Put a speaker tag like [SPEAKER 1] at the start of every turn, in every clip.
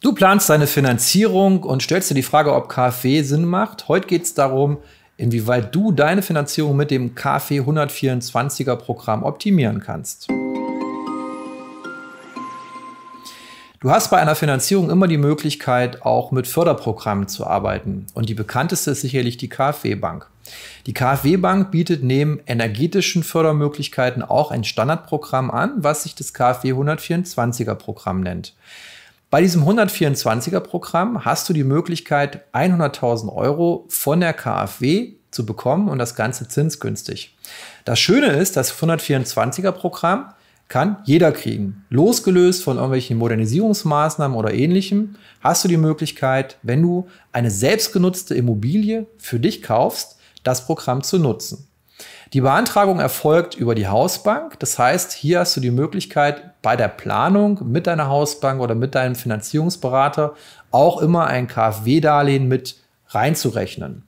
[SPEAKER 1] Du planst deine Finanzierung und stellst dir die Frage, ob KfW Sinn macht. Heute geht es darum, inwieweit du deine Finanzierung mit dem KfW 124er Programm optimieren kannst. Du hast bei einer Finanzierung immer die Möglichkeit, auch mit Förderprogrammen zu arbeiten. Und die bekannteste ist sicherlich die KfW-Bank. Die KfW-Bank bietet neben energetischen Fördermöglichkeiten auch ein Standardprogramm an, was sich das KfW 124er Programm nennt. Bei diesem 124er Programm hast du die Möglichkeit, 100.000 Euro von der KfW zu bekommen und das Ganze zinsgünstig. Das Schöne ist, das 124er Programm kann jeder kriegen. Losgelöst von irgendwelchen Modernisierungsmaßnahmen oder ähnlichem hast du die Möglichkeit, wenn du eine selbstgenutzte Immobilie für dich kaufst, das Programm zu nutzen. Die Beantragung erfolgt über die Hausbank. Das heißt, hier hast du die Möglichkeit, bei der Planung mit deiner Hausbank oder mit deinem Finanzierungsberater auch immer ein KfW-Darlehen mit reinzurechnen.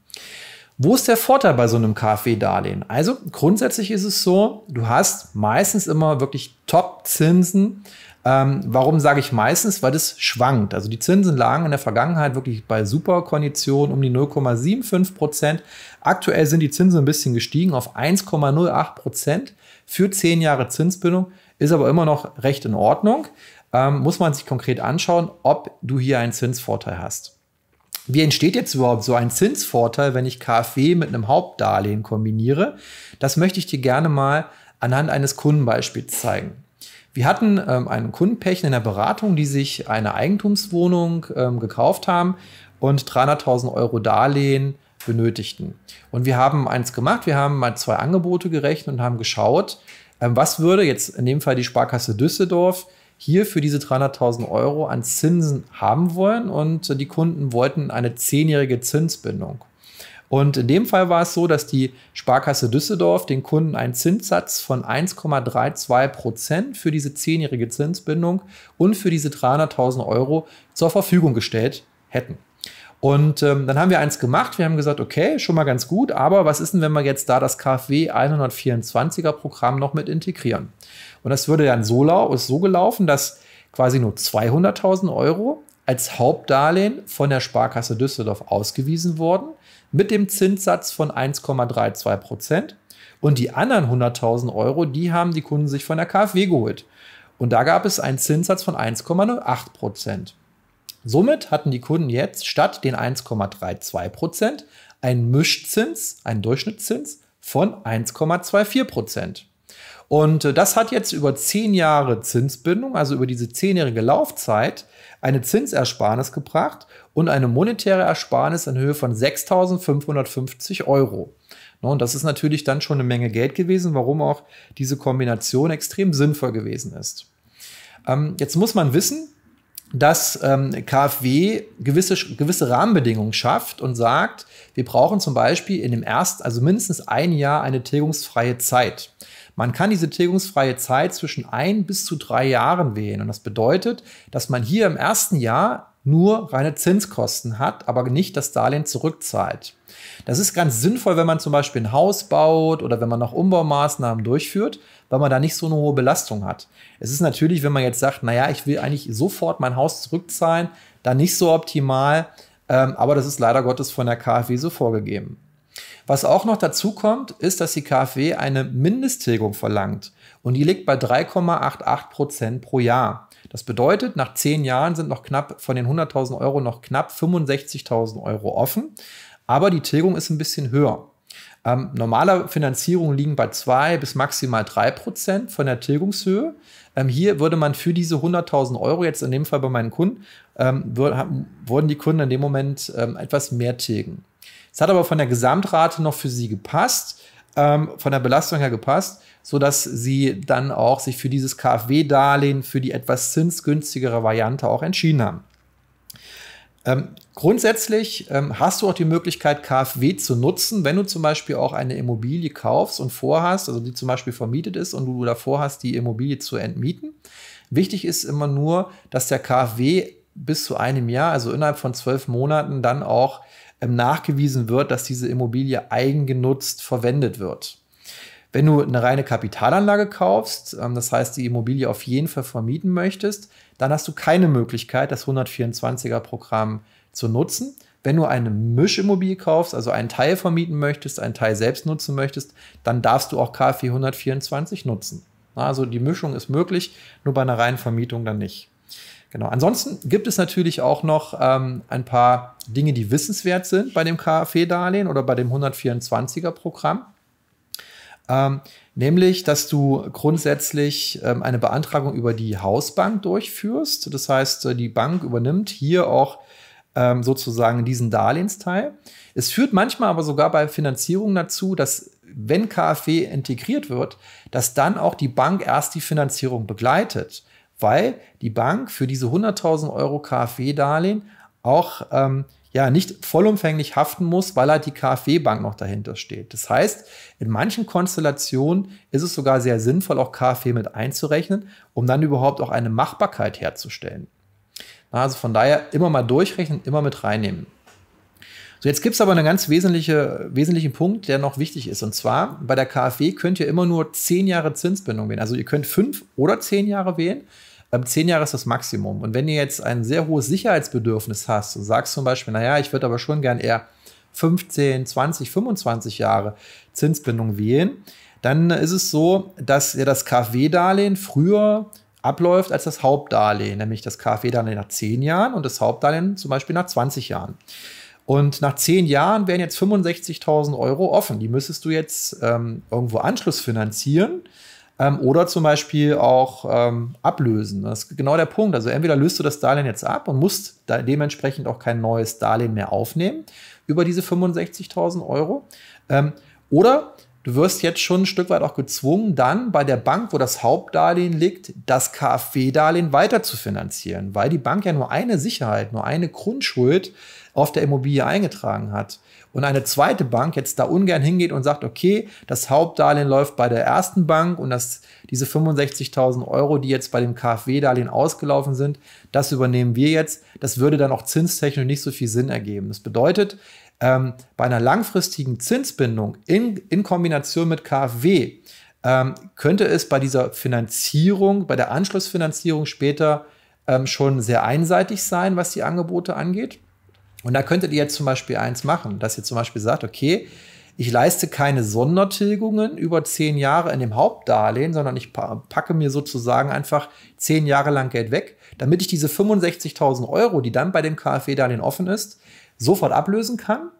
[SPEAKER 1] Wo ist der Vorteil bei so einem KfW-Darlehen? Also grundsätzlich ist es so, du hast meistens immer wirklich Top-Zinsen ähm, warum sage ich meistens? Weil das schwankt. Also die Zinsen lagen in der Vergangenheit wirklich bei super Konditionen um die 0,75 Prozent. Aktuell sind die Zinsen ein bisschen gestiegen auf 1,08 Prozent für 10 Jahre Zinsbindung, ist aber immer noch recht in Ordnung. Ähm, muss man sich konkret anschauen, ob du hier einen Zinsvorteil hast. Wie entsteht jetzt überhaupt so ein Zinsvorteil, wenn ich KfW mit einem Hauptdarlehen kombiniere? Das möchte ich dir gerne mal anhand eines Kundenbeispiels zeigen. Wir hatten ähm, ein Kundenpärchen in der Beratung, die sich eine Eigentumswohnung ähm, gekauft haben und 300.000 Euro Darlehen benötigten. Und wir haben eins gemacht, wir haben mal zwei Angebote gerechnet und haben geschaut, ähm, was würde jetzt in dem Fall die Sparkasse Düsseldorf hier für diese 300.000 Euro an Zinsen haben wollen. Und äh, die Kunden wollten eine zehnjährige Zinsbindung. Und in dem Fall war es so, dass die Sparkasse Düsseldorf den Kunden einen Zinssatz von 1,32 Prozent für diese zehnjährige Zinsbindung und für diese 300.000 Euro zur Verfügung gestellt hätten. Und ähm, dann haben wir eins gemacht. Wir haben gesagt, okay, schon mal ganz gut, aber was ist denn, wenn wir jetzt da das KfW 124er Programm noch mit integrieren? Und das würde dann so, ist so gelaufen, dass quasi nur 200.000 Euro als Hauptdarlehen von der Sparkasse Düsseldorf ausgewiesen worden mit dem Zinssatz von 1,32 Prozent. Und die anderen 100.000 Euro, die haben die Kunden sich von der KfW geholt. Und da gab es einen Zinssatz von 1,08 Prozent. Somit hatten die Kunden jetzt statt den 1,32 Prozent einen Mischzins, einen Durchschnittszins von 1,24 Prozent. Und äh, das hat jetzt über zehn Jahre Zinsbindung, also über diese zehnjährige Laufzeit, eine Zinsersparnis gebracht und eine monetäre Ersparnis in Höhe von 6.550 Euro. Ne, und das ist natürlich dann schon eine Menge Geld gewesen, warum auch diese Kombination extrem sinnvoll gewesen ist. Ähm, jetzt muss man wissen, dass ähm, KfW gewisse, gewisse Rahmenbedingungen schafft und sagt, wir brauchen zum Beispiel in dem ersten, also mindestens ein Jahr eine tilgungsfreie Zeit. Man kann diese tilgungsfreie Zeit zwischen ein bis zu drei Jahren wählen. Und das bedeutet, dass man hier im ersten Jahr nur reine Zinskosten hat, aber nicht das Darlehen zurückzahlt. Das ist ganz sinnvoll, wenn man zum Beispiel ein Haus baut oder wenn man noch Umbaumaßnahmen durchführt, weil man da nicht so eine hohe Belastung hat. Es ist natürlich, wenn man jetzt sagt, naja, ich will eigentlich sofort mein Haus zurückzahlen, dann nicht so optimal, ähm, aber das ist leider Gottes von der KfW so vorgegeben. Was auch noch dazu kommt, ist, dass die KfW eine Mindesttilgung verlangt und die liegt bei 3,88 Prozent pro Jahr. Das bedeutet, nach zehn Jahren sind noch knapp von den 100.000 Euro noch knapp 65.000 Euro offen, aber die Tilgung ist ein bisschen höher. Ähm, normale Finanzierungen liegen bei 2 bis maximal 3 Prozent von der Tilgungshöhe. Ähm, hier würde man für diese 100.000 Euro, jetzt in dem Fall bei meinen Kunden, ähm, würden die Kunden in dem Moment ähm, etwas mehr tilgen. Es hat aber von der Gesamtrate noch für sie gepasst, ähm, von der Belastung her gepasst, sodass sie dann auch sich für dieses KfW-Darlehen, für die etwas zinsgünstigere Variante auch entschieden haben. Ähm, grundsätzlich ähm, hast du auch die Möglichkeit, KfW zu nutzen, wenn du zum Beispiel auch eine Immobilie kaufst und vorhast, also die zum Beispiel vermietet ist und du davor hast, die Immobilie zu entmieten. Wichtig ist immer nur, dass der KfW bis zu einem Jahr, also innerhalb von zwölf Monaten, dann auch ähm, nachgewiesen wird, dass diese Immobilie eigengenutzt verwendet wird. Wenn du eine reine Kapitalanlage kaufst, ähm, das heißt die Immobilie auf jeden Fall vermieten möchtest, dann hast du keine Möglichkeit, das 124er Programm zu nutzen. Wenn du eine Mischimmobilie kaufst, also einen Teil vermieten möchtest, einen Teil selbst nutzen möchtest, dann darfst du auch KfW 124 nutzen. Also die Mischung ist möglich, nur bei einer reinen Vermietung dann nicht. Genau. Ansonsten gibt es natürlich auch noch ähm, ein paar Dinge, die wissenswert sind bei dem KfW-Darlehen oder bei dem 124er-Programm. Ähm, nämlich, dass du grundsätzlich ähm, eine Beantragung über die Hausbank durchführst. Das heißt, äh, die Bank übernimmt hier auch ähm, sozusagen diesen Darlehensteil. Es führt manchmal aber sogar bei Finanzierung dazu, dass wenn KfW e integriert wird, dass dann auch die Bank erst die Finanzierung begleitet weil die Bank für diese 100.000 Euro KfW-Darlehen auch ähm, ja, nicht vollumfänglich haften muss, weil halt die KfW-Bank noch dahinter steht. Das heißt, in manchen Konstellationen ist es sogar sehr sinnvoll, auch KfW mit einzurechnen, um dann überhaupt auch eine Machbarkeit herzustellen. Also von daher immer mal durchrechnen, immer mit reinnehmen. So, jetzt gibt es aber einen ganz wesentliche, wesentlichen Punkt, der noch wichtig ist. Und zwar, bei der KfW könnt ihr immer nur zehn Jahre Zinsbindung wählen. Also ihr könnt fünf oder zehn Jahre wählen. Ähm, zehn Jahre ist das Maximum. Und wenn ihr jetzt ein sehr hohes Sicherheitsbedürfnis hast und sagst zum Beispiel, naja, ich würde aber schon gern eher 15, 20, 25 Jahre Zinsbindung wählen, dann ist es so, dass ja das KfW-Darlehen früher abläuft als das Hauptdarlehen, nämlich das KfW-Darlehen nach 10 Jahren und das Hauptdarlehen zum Beispiel nach 20 Jahren. Und nach zehn Jahren wären jetzt 65.000 Euro offen. Die müsstest du jetzt ähm, irgendwo anschlussfinanzieren ähm, oder zum Beispiel auch ähm, ablösen. Das ist genau der Punkt. Also entweder löst du das Darlehen jetzt ab und musst dementsprechend auch kein neues Darlehen mehr aufnehmen über diese 65.000 Euro. Ähm, oder du wirst jetzt schon ein Stück weit auch gezwungen, dann bei der Bank, wo das Hauptdarlehen liegt, das KfW-Darlehen weiter zu finanzieren, weil die Bank ja nur eine Sicherheit, nur eine Grundschuld auf der Immobilie eingetragen hat und eine zweite Bank jetzt da ungern hingeht und sagt, okay, das Hauptdarlehen läuft bei der ersten Bank und das, diese 65.000 Euro, die jetzt bei dem KfW-Darlehen ausgelaufen sind, das übernehmen wir jetzt. Das würde dann auch zinstechnisch nicht so viel Sinn ergeben. Das bedeutet, ähm, bei einer langfristigen Zinsbindung in, in Kombination mit KfW ähm, könnte es bei dieser Finanzierung, bei der Anschlussfinanzierung später ähm, schon sehr einseitig sein, was die Angebote angeht. Und da könntet ihr jetzt zum Beispiel eins machen, dass ihr zum Beispiel sagt, okay, ich leiste keine Sondertilgungen über zehn Jahre in dem Hauptdarlehen, sondern ich packe mir sozusagen einfach zehn Jahre lang Geld weg, damit ich diese 65.000 Euro, die dann bei dem KfW-Darlehen offen ist, sofort ablösen kann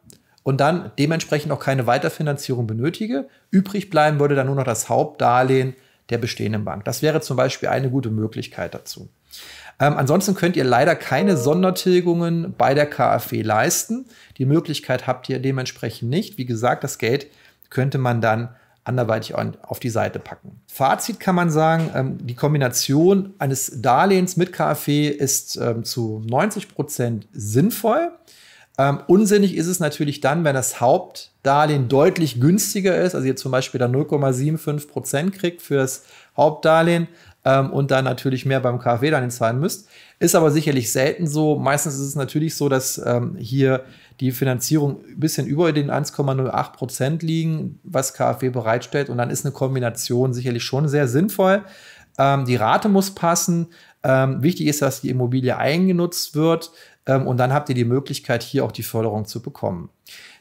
[SPEAKER 1] und dann dementsprechend auch keine Weiterfinanzierung benötige. Übrig bleiben würde dann nur noch das Hauptdarlehen der bestehenden Bank. Das wäre zum Beispiel eine gute Möglichkeit dazu. Ähm, ansonsten könnt ihr leider keine Sondertilgungen bei der KfW leisten. Die Möglichkeit habt ihr dementsprechend nicht. Wie gesagt, das Geld könnte man dann anderweitig auf die Seite packen. Fazit kann man sagen, ähm, die Kombination eines Darlehens mit KfW ist ähm, zu 90 Prozent sinnvoll. Ähm, unsinnig ist es natürlich dann, wenn das Hauptdarlehen deutlich günstiger ist, also ihr zum Beispiel da 0,75 Prozent kriegt für das Hauptdarlehen, ähm, und dann natürlich mehr beim KfW dann zahlen müsst. Ist aber sicherlich selten so. Meistens ist es natürlich so, dass ähm, hier die Finanzierung ein bisschen über den 1,08 Prozent liegen, was KfW bereitstellt. Und dann ist eine Kombination sicherlich schon sehr sinnvoll. Ähm, die Rate muss passen. Ähm, wichtig ist, dass die Immobilie eingenutzt wird. Ähm, und dann habt ihr die Möglichkeit, hier auch die Förderung zu bekommen.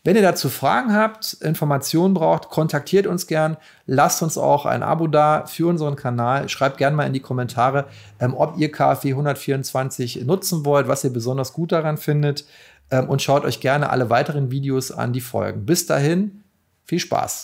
[SPEAKER 1] Wenn ihr dazu Fragen habt, Informationen braucht, kontaktiert uns gern, lasst uns auch ein Abo da für unseren Kanal, schreibt gerne mal in die Kommentare, ähm, ob ihr KfW 124 nutzen wollt, was ihr besonders gut daran findet ähm, und schaut euch gerne alle weiteren Videos an, die folgen. Bis dahin, viel Spaß!